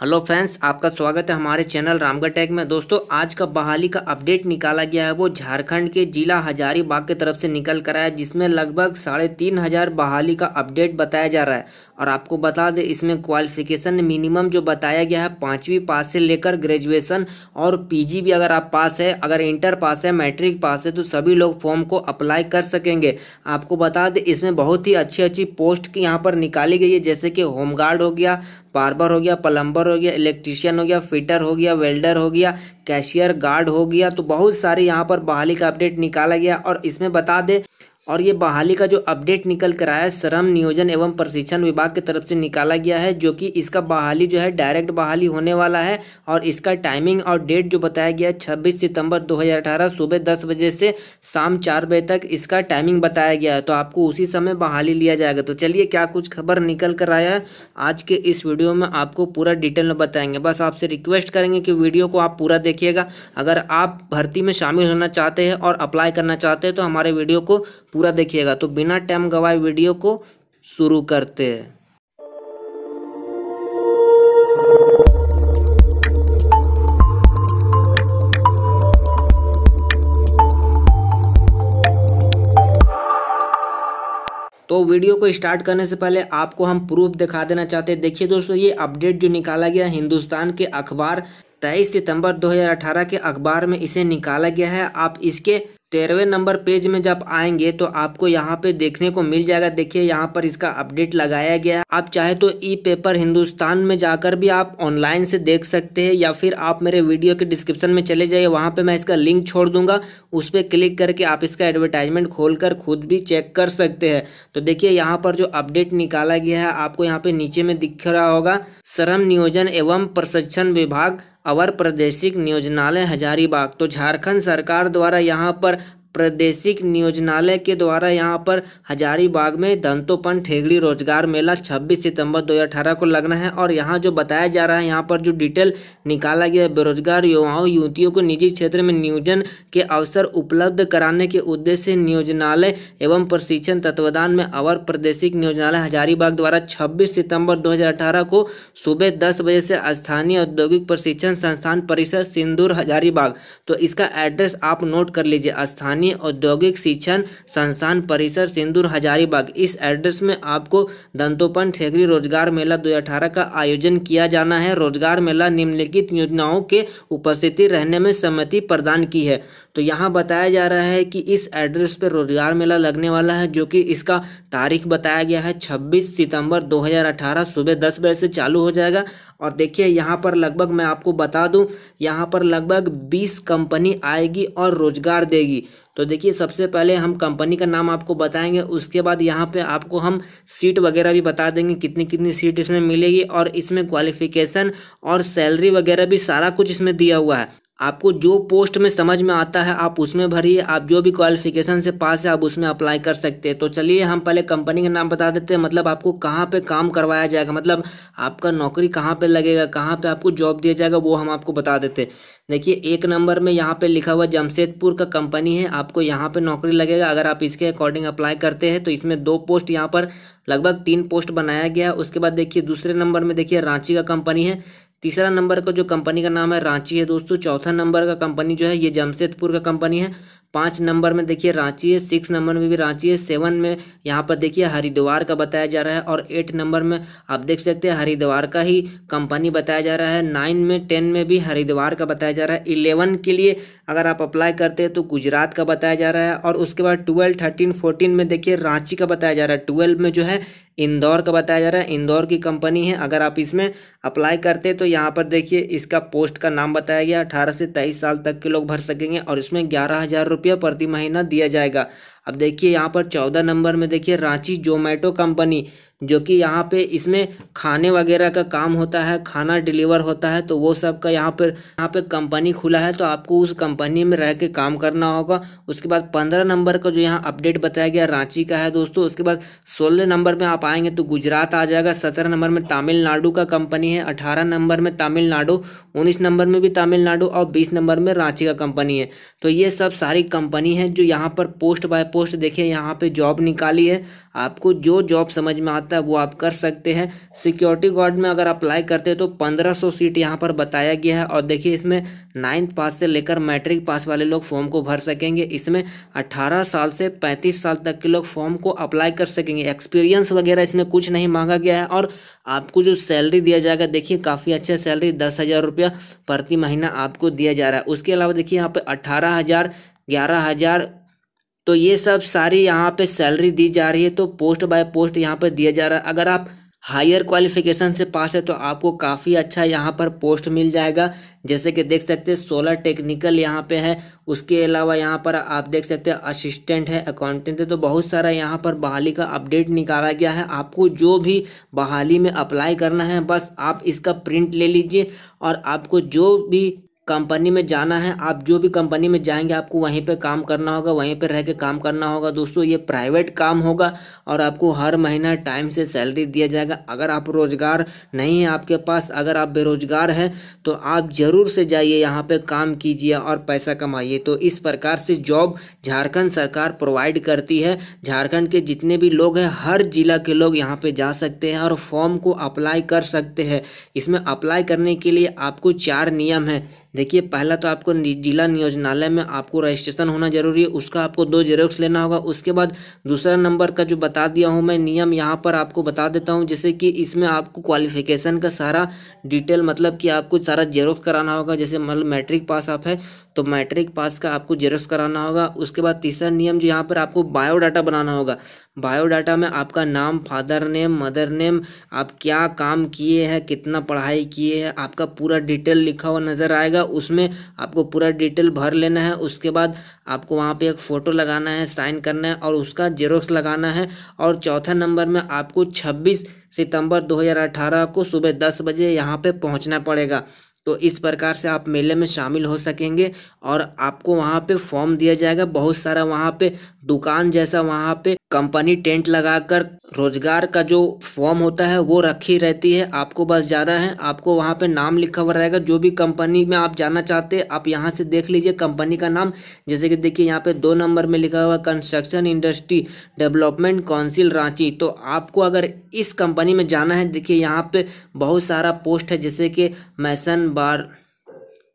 hello friends आपका स्वागत है हमारे चैनल रामगढ़ टैग में दोस्तों आज का बहाली का अपडेट निकाला गया है वो झारखंड के जिला हजारीबाग की तरफ से निकल कर आया जिसमें लगभग साढ़े तीन हज़ार बहाली का अपडेट बताया जा रहा है और आपको बता दें इसमें क्वालिफिकेशन मिनिमम जो बताया गया है पाँचवीं पास से लेकर ग्रेजुएशन और पीजी भी अगर आप पास है अगर इंटर पास है मैट्रिक पास है तो सभी लोग फॉर्म को अप्लाई कर सकेंगे आपको बता दें इसमें बहुत ही अच्छी अच्छी पोस्ट की यहाँ पर निकाली गई है जैसे कि होमगार्ड हो गया बार्बर हो गया प्लम्बर हो गया इलेक्ट्रिशियन हो गया फिटर हो गया वेल्डर हो गया कैशियर गार्ड हो गया तो बहुत सारे यहाँ पर बहाली का अपडेट निकाला गया और इसमें बता दें और ये बहाली का जो अपडेट निकल कर आया है श्रम नियोजन एवं प्रशिक्षण विभाग की तरफ से निकाला गया है जो कि इसका बहाली जो है डायरेक्ट बहाली होने वाला है और इसका टाइमिंग और डेट जो बताया गया है छब्बीस सितंबर 2018 सुबह दस बजे से शाम चार बजे तक इसका टाइमिंग बताया गया है तो आपको उसी समय बहाली लिया जाएगा तो चलिए क्या कुछ खबर निकल कर आया है आज के इस वीडियो में आपको पूरा डिटेल में बताएंगे बस आपसे रिक्वेस्ट करेंगे कि वीडियो को आप पूरा देखिएगा अगर आप भर्ती में शामिल होना चाहते हैं और अप्लाई करना चाहते हैं तो हमारे वीडियो को पूरा देखिएगा तो बिना टाइम गवाए वीडियो को शुरू करते हैं तो वीडियो को स्टार्ट करने से पहले आपको हम प्रूफ दिखा देना चाहते हैं देखिए दोस्तों ये अपडेट जो निकाला गया हिंदुस्तान के अखबार तेईस सितंबर 2018 के अखबार में इसे निकाला गया है आप इसके तेरहवें नंबर पेज में जब आएंगे तो आपको यहाँ पे देखने को मिल जाएगा देखिए यहाँ पर इसका अपडेट लगाया गया है आप चाहे तो ई पेपर हिंदुस्तान में जाकर भी आप ऑनलाइन से देख सकते हैं या फिर आप मेरे वीडियो के डिस्क्रिप्शन में चले जाइए वहाँ पे मैं इसका लिंक छोड़ दूंगा उस पर क्लिक करके आप इसका एडवर्टाइजमेंट खोल कर खुद भी चेक कर सकते हैं तो देखिए यहाँ पर जो अपडेट निकाला गया है आपको यहाँ पे नीचे में दिख रहा होगा श्रम नियोजन एवं प्रशिक्षण विभाग अवर प्रादेशिक नियोजनालय हजारीबाग तो झारखंड सरकार द्वारा यहाँ पर प्रादेशिक नियोजनालय के द्वारा यहाँ पर हजारीबाग में दंतोपन ठेगड़ी रोजगार मेला 26 सितंबर 2018 को लगना है और यहाँ जो बताया जा रहा है यहाँ पर जो डिटेल निकाला गया बेरोजगार युवाओं युवतियों को निजी क्षेत्र में नियोजन के अवसर उपलब्ध कराने के उद्देश्य नियोजनालय एवं प्रशिक्षण तत्वदान में अवर प्रादेशिक नियोजनालय हजारीबाग द्वारा छब्बीस सितम्बर दो को सुबह दस बजे से स्थानीय औद्योगिक प्रशिक्षण संस्थान परिसर सिंदूर हजारीबाग तो इसका एड्रेस आप नोट कर लीजिए स्थानीय स्थानीय औद्योगिक शिक्षण संस्थान परिसर सिंदूर हजारीबाग इस एड्रेस में आपको दंतोपन ठेकरी रोजगार मेला 2018 का आयोजन किया जाना है रोजगार मेला निम्नलिखित योजनाओं के उपस्थिति रहने में सहमति प्रदान की है तो यहाँ बताया जा रहा है कि इस एड्रेस पर रोजगार मेला लगने वाला है जो कि इसका तारीख बताया गया है 26 सितंबर 2018 सुबह 10 बजे से चालू हो जाएगा और देखिए यहाँ पर लगभग मैं आपको बता दूँ यहाँ पर लगभग बीस कंपनी आएगी और रोज़गार देगी तो देखिए सबसे पहले हम कंपनी का नाम आपको बताएंगे उसके बाद यहाँ पे आपको हम सीट वगैरह भी बता देंगे कितनी कितनी सीट इसमें मिलेगी और इसमें क्वालिफिकेशन और सैलरी वगैरह भी सारा कुछ इसमें दिया हुआ है आपको जो पोस्ट में समझ में आता है आप उसमें भरिए आप जो भी क्वालिफिकेशन से पास है आप उसमें अप्लाई कर सकते हैं तो चलिए हम पहले कंपनी का नाम बता देते हैं मतलब आपको कहाँ पे काम करवाया जाएगा मतलब आपका नौकरी कहाँ पे लगेगा कहाँ पे आपको जॉब दिया जाएगा वो हम आपको बता देते हैं देखिए एक नंबर में यहाँ पर लिखा हुआ जमशेदपुर का कंपनी है आपको यहाँ पर नौकरी लगेगा अगर आप इसके अकॉर्डिंग अप्लाई करते हैं तो इसमें दो पोस्ट यहाँ पर लगभग तीन पोस्ट बनाया गया है उसके बाद देखिए दूसरे नंबर में देखिए रांची का कंपनी है तीसरा नंबर का जो कंपनी का नाम है रांची है दोस्तों चौथा नंबर का कंपनी जो है ये जमशेदपुर का कंपनी है पाँच नंबर में देखिए रांची है सिक्स नंबर में भी रांची है सेवन में यहाँ पर देखिए हरिद्वार का बताया जा रहा है और एट नंबर में आप देख सकते हैं हरिद्वार का ही कंपनी बताया जा रहा है नाइन में टेन में भी हरिद्वार का बताया जा रहा है इलेवन के लिए अगर आप अप्लाई करते हैं तो गुजरात का बताया जा रहा है और उसके बाद ट्वेल्व थर्टीन फोर्टीन में देखिए रांची का बताया जा रहा है ट्वेल्व में जो है इंदौर का बताया जा रहा है इंदौर की कंपनी है अगर आप इसमें अप्लाई करते तो यहाँ पर देखिए इसका पोस्ट का नाम बताया गया अठारह से तेईस साल तक के लोग भर सकेंगे और इसमें ग्यारह हज़ार रुपया प्रति महीना दिया जाएगा अब देखिए यहाँ पर चौदह नंबर में देखिए रांची जोमेटो कंपनी जो कि यहाँ पे इसमें खाने वगैरह का काम होता है खाना डिलीवर होता है तो वो सब का यहाँ पर यहाँ पे कंपनी खुला है तो आपको उस कंपनी में रह के काम करना होगा उसके बाद पंद्रह नंबर का जो यहाँ अपडेट बताया गया रांची का है दोस्तों उसके बाद सोलह नंबर में आप आएंगे तो गुजरात आ जाएगा सत्रह नंबर में तमिलनाडु का कंपनी है अठारह नंबर में तमिलनाडु उन्नीस नंबर में भी तमिलनाडु और बीस नंबर में रांची का कंपनी है तो ये सब सारी कंपनी है जो यहाँ पर पोस्ट बाय पोस्ट देखिए यहाँ पे जॉब निकाली है आपको जो जॉब समझ में आता है वो आप कर सकते हैं सिक्योरिटी गार्ड में अगर अप्लाई करते हैं तो 1500 सीट यहाँ पर बताया गया है और देखिए इसमें नाइन्थ पास से लेकर मैट्रिक पास वाले लोग फॉर्म को भर सकेंगे इसमें 18 साल से 35 साल तक के लोग फॉर्म को अप्लाई कर सकेंगे एक्सपीरियंस वगैरह इसमें कुछ नहीं मांगा गया है और आपको जो सैलरी दिया जाएगा देखिए काफ़ी अच्छा सैलरी दस हज़ार रुपया प्रति महीना आपको दिया जा रहा है उसके अलावा देखिए यहाँ पर अट्ठारह हज़ार ग्यारह हज़ार तो ये सब सारी यहाँ पे सैलरी दी जा रही है तो पोस्ट बाय पोस्ट यहाँ पर दिया जा रहा है अगर आप हायर क्वालिफिकेशन से पास है तो आपको काफ़ी अच्छा यहाँ पर पोस्ट मिल जाएगा जैसे कि देख सकते हैं सोलर टेक्निकल यहाँ पे है उसके अलावा यहाँ पर आप देख सकते हैं असिस्टेंट है अकाउंटेंट है तो बहुत सारा यहाँ पर बहाली का अपडेट निकाला गया है आपको जो भी बहाली में अप्लाई करना है बस आप इसका प्रिंट ले लीजिए और आपको जो भी कंपनी में जाना है आप जो भी कंपनी में जाएंगे आपको वहीं पे काम करना होगा वहीं पे रह के काम करना होगा दोस्तों ये प्राइवेट काम होगा और आपको हर महीना टाइम से सैलरी दिया जाएगा अगर आप रोज़गार नहीं है आपके पास अगर आप बेरोज़गार हैं तो आप ज़रूर से जाइए यहाँ पे काम कीजिए और पैसा कमाइए तो इस प्रकार से जॉब झारखंड सरकार प्रोवाइड करती है झारखंड के जितने भी लोग हैं हर जिला के लोग यहाँ पर जा सकते हैं और फॉर्म को अप्लाई कर सकते हैं इसमें अप्लाई करने के लिए आपको चार नियम हैं देखिए पहला तो आपको जिला नियोजनालय में आपको रजिस्ट्रेशन होना जरूरी है उसका आपको दो जेरोक्स लेना होगा उसके बाद दूसरा नंबर का जो बता दिया हूँ मैं नियम यहाँ पर आपको बता देता हूँ जैसे कि इसमें आपको क्वालिफिकेशन का सारा डिटेल मतलब कि आपको सारा जेरोक्स कराना होगा जैसे मतलब मैट्रिक पास आप है तो मैट्रिक पास का आपको जेरोस कराना होगा उसके बाद तीसरा नियम जो यहाँ पर आपको बायोडाटा बनाना होगा बायोडाटा में आपका नाम फादर नेम मदर नेम आप क्या काम किए हैं कितना पढ़ाई किए हैं आपका पूरा डिटेल लिखा हुआ नज़र आएगा उसमें आपको पूरा डिटेल भर लेना है उसके बाद आपको वहाँ पे एक फ़ोटो लगाना है साइन करना है और उसका जेरोक्स लगाना है और चौथा नंबर में आपको 26 सितंबर 2018 को सुबह 10 बजे यहाँ पे पहुँचना पड़ेगा तो इस प्रकार से आप मेले में शामिल हो सकेंगे और आपको वहाँ पे फॉर्म दिया जाएगा बहुत सारा वहाँ पे दुकान जैसा वहाँ पे कंपनी टेंट लगाकर रोजगार का जो फॉर्म होता है वो रखी रहती है आपको बस जाना है आपको वहाँ पे नाम लिखा हुआ रहेगा जो भी कंपनी में आप जाना चाहते हैं आप यहाँ से देख लीजिए कंपनी का नाम जैसे कि देखिए यहाँ पे दो नंबर में लिखा हुआ construction industry development council Ranchi तो आपको अगर इस कंपनी में जाना है देखिए यहाँ पर बहुत सारा पोस्ट है जैसे कि mason bar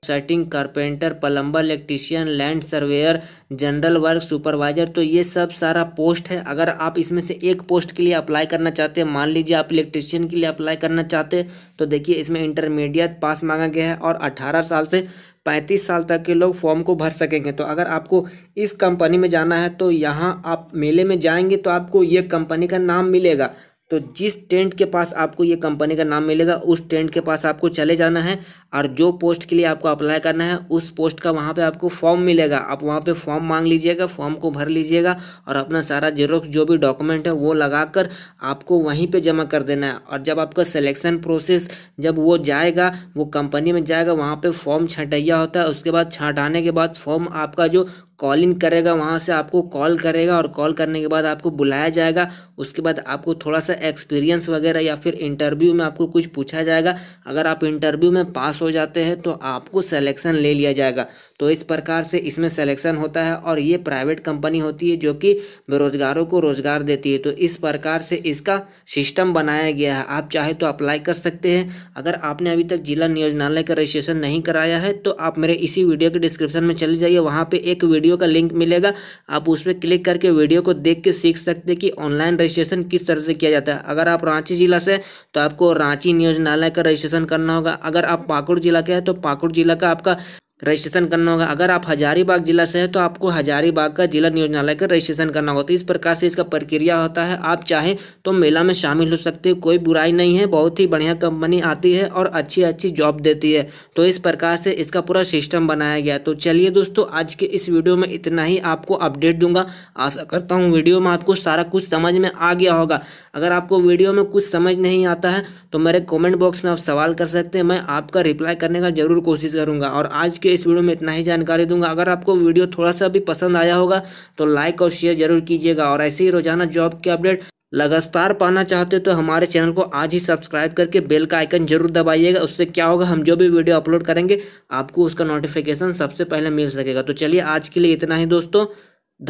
setting carpenter plumber electrician land surveyor general work supervisor तो ये सब सारा पोस्ट है अगर आप इसमें से एक पोस्ट के लिए अप्लाई करना चाहते हैं मान लीजिए आप इलेक्ट्रीशियन के लिए अप्लाई करना चाहते हैं तो देखिए इसमें इंटरमीडिएट पास मांगा गया है और अट्ठारह साल से पैंतीस साल तक के लोग फॉर्म को भर सकेंगे तो अगर आपको इस कंपनी में जाना है तो यहाँ आप मेले में जाएंगे तो आपको ये कंपनी का नाम मिलेगा तो जिस टेंट के पास आपको ये कंपनी का नाम मिलेगा उस टेंट के पास आपको चले जाना है और जो पोस्ट के लिए आपको अप्लाई करना है उस पोस्ट का वहाँ पे आपको फॉर्म मिलेगा आप वहाँ पे फॉर्म मांग लीजिएगा फॉर्म को भर लीजिएगा और अपना सारा जेरोक्स जो भी डॉक्यूमेंट है वो लगाकर आपको वहीं पर जमा कर देना है और जब आपका सिलेक्शन प्रोसेस जब वो जाएगा वो कंपनी में जाएगा वहाँ पर फॉर्म छटैया होता है उसके बाद छँटाने के बाद फॉर्म आपका जो कॉल इन करेगा वहाँ से आपको कॉल करेगा और कॉल करने के बाद आपको बुलाया जाएगा उसके बाद आपको थोड़ा सा एक्सपीरियंस वगैरह या फिर इंटरव्यू में आपको कुछ पूछा जाएगा अगर आप इंटरव्यू में पास हो जाते हैं तो आपको सेलेक्शन ले लिया जाएगा तो इस प्रकार से इसमें सेलेक्शन होता है और ये प्राइवेट कंपनी होती है जो कि बेरोजगारों को रोज़गार देती है तो इस प्रकार से इसका सिस्टम बनाया गया है आप चाहे तो अप्लाई कर सकते हैं अगर आपने अभी तक जिला नियोजनालय का रजिस्ट्रेशन नहीं कराया है तो आप मेरे इसी वीडियो के डिस्क्रिप्शन में चले जाइए वहाँ पर एक वीडियो का लिंक मिलेगा आप उस पर क्लिक करके वीडियो को देख के सीख सकते हैं कि ऑनलाइन रजिस्ट्रेशन किस तरह से किया जाता है अगर आप रांची जिला से तो आपको रांची नियोजनालय का रजिस्ट्रेशन करना होगा अगर आप पाकुड़ जिला के हैं तो पाकुड़ जिला का आपका रजिस्ट्रेशन करना होगा अगर आप हजारीबाग जिला से हैं तो आपको हजारीबाग का जिला नियोजनालय का रजिस्ट्रेशन करना होगा तो इस प्रकार से इसका प्रक्रिया होता है आप चाहें तो मेला में शामिल हो सकते हो कोई बुराई नहीं है बहुत ही बढ़िया कंपनी आती है और अच्छी अच्छी जॉब देती है तो इस प्रकार से इसका पूरा सिस्टम बनाया गया तो चलिए दोस्तों आज के इस वीडियो में इतना ही आपको अपडेट दूंगा आशा करता हूँ वीडियो में आपको सारा कुछ समझ में आ गया होगा अगर आपको वीडियो में कुछ समझ नहीं आता है तो मेरे कमेंट बॉक्स में आप सवाल कर सकते हैं मैं आपका रिप्लाई करने का जरूर कोशिश करूंगा और आज के इस वीडियो में इतना ही जानकारी दूंगा अगर आपको वीडियो थोड़ा सा भी पसंद आया होगा तो लाइक और शेयर जरूर कीजिएगा और ऐसे ही रोजाना जॉब के अपडेट लगातार पाना चाहते हो तो हमारे चैनल को आज ही सब्सक्राइब करके बेल का आइकन जरूर दबाइएगा उससे क्या होगा हम जो भी वीडियो अपलोड करेंगे आपको उसका नोटिफिकेशन सबसे पहले मिल सकेगा तो चलिए आज के लिए इतना ही दोस्तों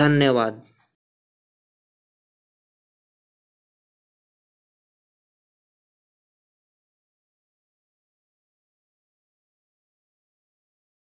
धन्यवाद